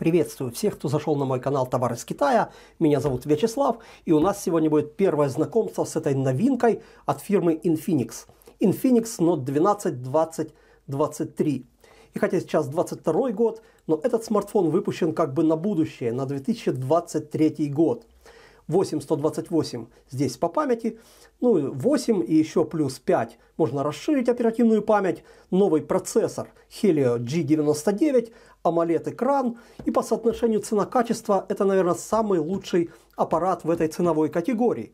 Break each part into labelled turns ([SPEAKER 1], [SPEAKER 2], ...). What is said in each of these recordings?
[SPEAKER 1] Приветствую всех, кто зашел на мой канал Товары из Китая. Меня зовут Вячеслав, и у нас сегодня будет первое знакомство с этой новинкой от фирмы Infinix. Infinix Note 12 2023. И хотя сейчас 22 год, но этот смартфон выпущен как бы на будущее, на 2023 год. 8128 здесь по памяти, ну 8 и еще плюс 5 можно расширить оперативную память, новый процессор Helio G99, AMOLED-экран. И по соотношению цена-качество это, наверное, самый лучший аппарат в этой ценовой категории.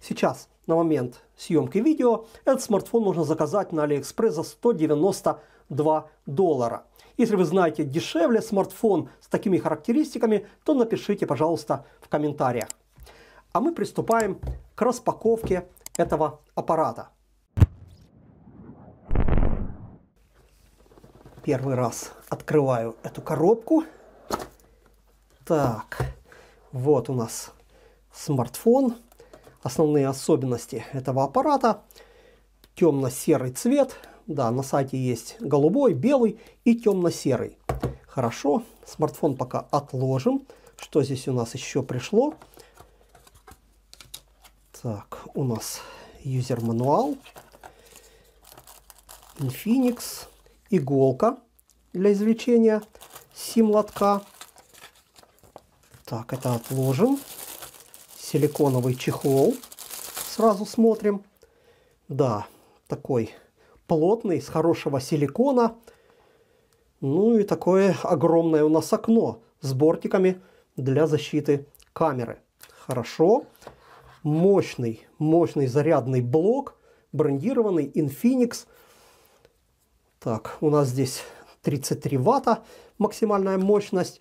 [SPEAKER 1] Сейчас, на момент съемки видео, этот смартфон можно заказать на AliExpress за 192 доллара. Если вы знаете дешевле смартфон с такими характеристиками, то напишите, пожалуйста, в комментариях. А мы приступаем к распаковке этого аппарата. Первый раз открываю эту коробку. Так, вот у нас смартфон. Основные особенности этого аппарата. Темно-серый цвет. Да, на сайте есть голубой, белый и темно-серый. Хорошо, смартфон пока отложим. Что здесь у нас еще пришло? Так, у нас юзер-мануал. Infinix иголка для извлечения сим-лотка. Так, это отложим. Силиконовый чехол. Сразу смотрим. Да, такой плотный, с хорошего силикона. Ну и такое огромное у нас окно с бортиками для защиты камеры. Хорошо. Мощный, мощный зарядный блок, брендированный Infinix так, у нас здесь 33 ватта максимальная мощность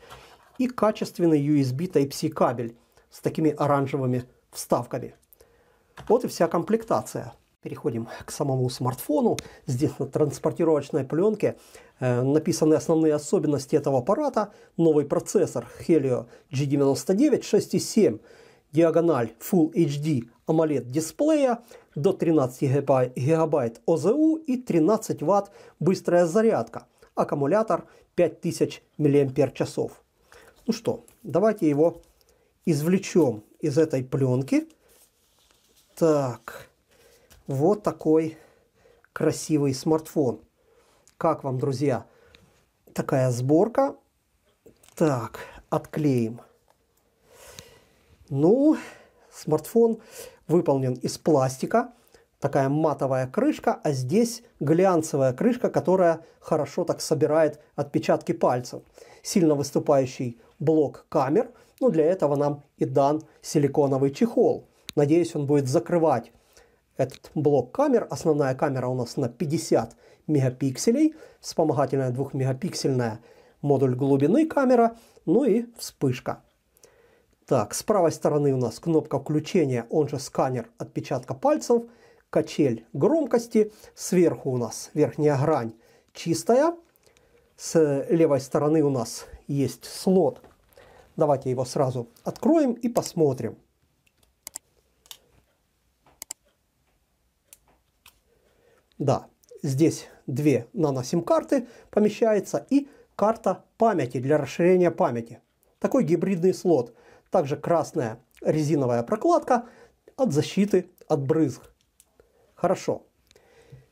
[SPEAKER 1] и качественный USB Type-C кабель с такими оранжевыми вставками. Вот и вся комплектация. Переходим к самому смартфону. Здесь на транспортировочной пленке э, написаны основные особенности этого аппарата. Новый процессор Helio G99 6.7 диагональ Full HD AMOLED дисплея, до 13 ГБ ОЗУ и 13 Вт быстрая зарядка, аккумулятор 5000 мАч. Ну что, давайте его извлечем из этой пленки. Так, вот такой красивый смартфон. Как вам, друзья, такая сборка? Так, отклеим ну, смартфон выполнен из пластика, такая матовая крышка, а здесь глянцевая крышка, которая хорошо так собирает отпечатки пальцев. Сильно выступающий блок камер, ну для этого нам и дан силиконовый чехол. Надеюсь, он будет закрывать этот блок камер. Основная камера у нас на 50 мегапикселей, вспомогательная 2-мегапиксельная модуль глубины камера, ну и вспышка. Так, с правой стороны у нас кнопка включения, он же сканер отпечатка пальцев, качель громкости, сверху у нас верхняя грань чистая, с левой стороны у нас есть слот. Давайте его сразу откроем и посмотрим. Да, здесь две нано-сим-карты помещается и карта памяти для расширения памяти. Такой гибридный слот – также красная резиновая прокладка от защиты от брызг. Хорошо.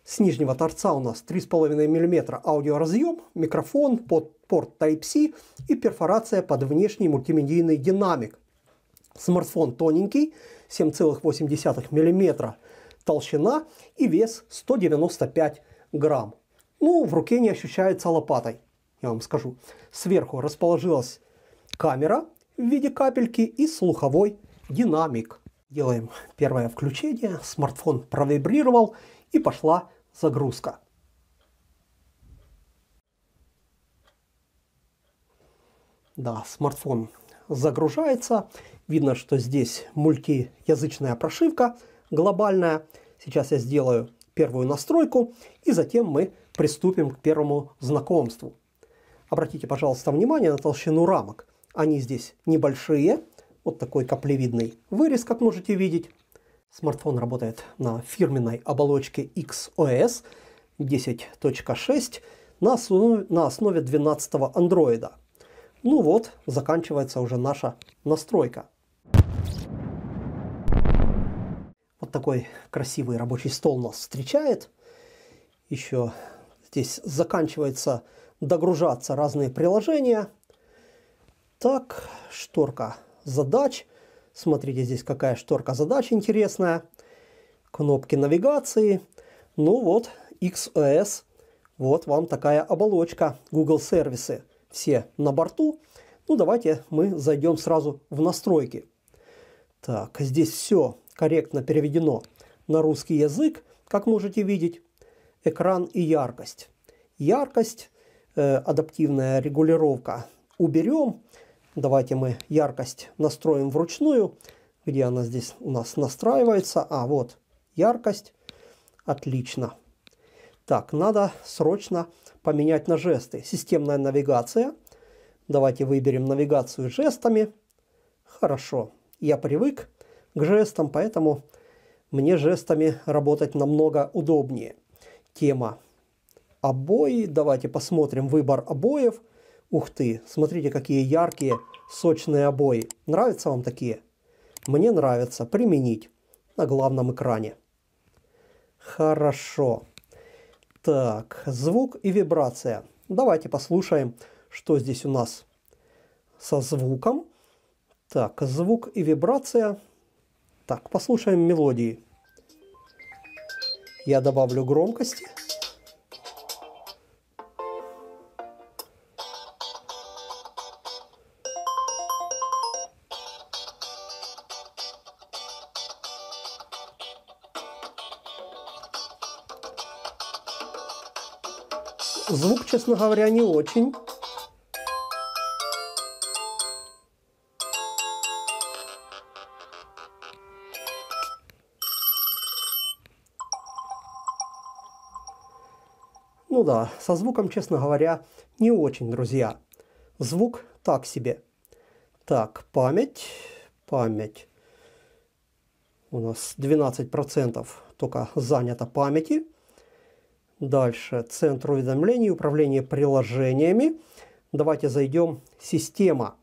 [SPEAKER 1] С нижнего торца у нас 3,5 мм аудиоразъем, микрофон под порт Type-C и перфорация под внешний мультимедийный динамик. Смартфон тоненький, 7,8 мм толщина и вес 195 грамм. Ну, в руке не ощущается лопатой, я вам скажу. Сверху расположилась камера в виде капельки и слуховой динамик. Делаем первое включение, смартфон провибрировал и пошла загрузка. Да, смартфон загружается. Видно, что здесь мультиязычная прошивка глобальная. Сейчас я сделаю первую настройку и затем мы приступим к первому знакомству. Обратите, пожалуйста, внимание на толщину рамок. Они здесь небольшие, вот такой каплевидный вырез, как можете видеть. Смартфон работает на фирменной оболочке XOS 10.6 на основе, 12-го 12 Android. Ну вот, заканчивается уже наша настройка. Вот такой красивый рабочий стол нас встречает. Еще здесь заканчивается догружаться разные приложения – так, шторка задач. Смотрите, здесь какая шторка задач интересная. Кнопки навигации. Ну вот, XOS. Вот вам такая оболочка. Google сервисы все на борту. Ну, давайте мы зайдем сразу в настройки. Так, здесь все корректно переведено на русский язык, как можете видеть. Экран и яркость. Яркость, э, адаптивная регулировка уберем. Давайте мы яркость настроим вручную. Где она здесь у нас настраивается? А, вот яркость. Отлично. Так, надо срочно поменять на жесты. Системная навигация. Давайте выберем навигацию жестами. Хорошо. Я привык к жестам, поэтому мне жестами работать намного удобнее. Тема обои. Давайте посмотрим выбор обоев. Ух ты, смотрите, какие яркие, сочные обои. Нравятся вам такие? Мне нравится. Применить на главном экране. Хорошо. Так, звук и вибрация. Давайте послушаем, что здесь у нас со звуком. Так, звук и вибрация. Так, послушаем мелодии. Я добавлю громкости. Звук, честно говоря, не очень. Ну да, со звуком, честно говоря, не очень, друзья. Звук так себе. Так, память, память. У нас 12% только занято памяти. Дальше центр уведомлений, управление приложениями. Давайте зайдем «Система»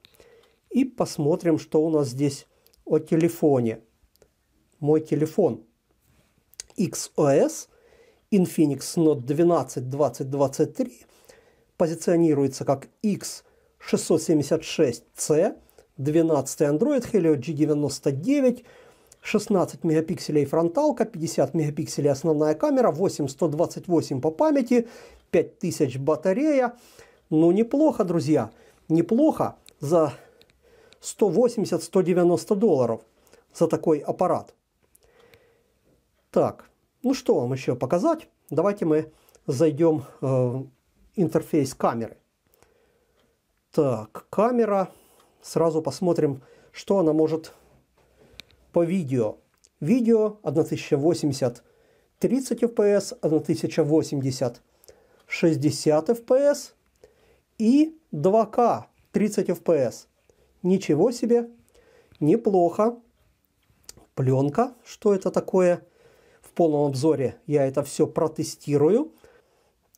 [SPEAKER 1] и посмотрим, что у нас здесь о телефоне. Мой телефон XOS Infinix Note 12 2023 позиционируется как X676C, 12 Android Helio G99, 16 мегапикселей фронталка, 50 мегапикселей основная камера, 8128 по памяти, 5000 батарея. Ну, неплохо, друзья, неплохо за 180-190 долларов за такой аппарат. Так, ну что вам еще показать? Давайте мы зайдем э, в интерфейс камеры. Так, камера. Сразу посмотрим, что она может по видео. Видео 1080, 30 FPS 1080, 60 FPS и 2К 30 FPS. Ничего себе, неплохо. Пленка, что это такое? В полном обзоре я это все протестирую.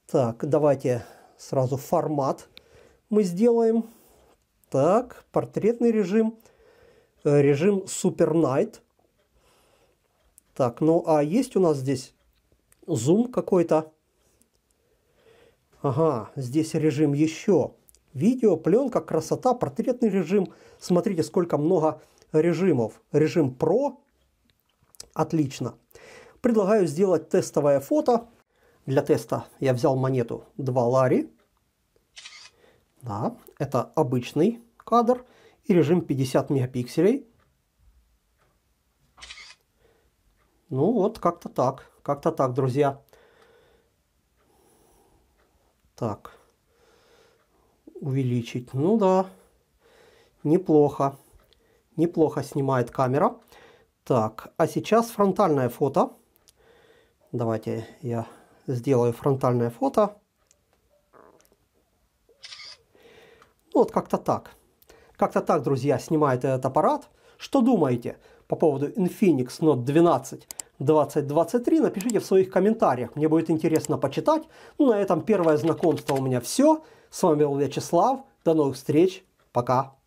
[SPEAKER 1] Так, давайте сразу формат мы сделаем. Так, портретный режим – Э, режим Super Night. Так, ну а есть у нас здесь зум какой-то? Ага, здесь режим еще. Видео, пленка, красота, портретный режим. Смотрите, сколько много режимов. Режим Pro. Отлично. Предлагаю сделать тестовое фото. Для теста я взял монету 2 лари. Да, это обычный кадр и режим 50 мегапикселей. Ну вот, как-то так. Как-то так, друзья. Так. Увеличить. Ну да. Неплохо. Неплохо снимает камера. Так, а сейчас фронтальное фото. Давайте я сделаю фронтальное фото. Ну вот как-то так. Как-то так, друзья, снимает этот аппарат. Что думаете по поводу Infinix Note 12 2023? Напишите в своих комментариях, мне будет интересно почитать. Ну, на этом первое знакомство у меня все. С вами был Вячеслав, до новых встреч, пока!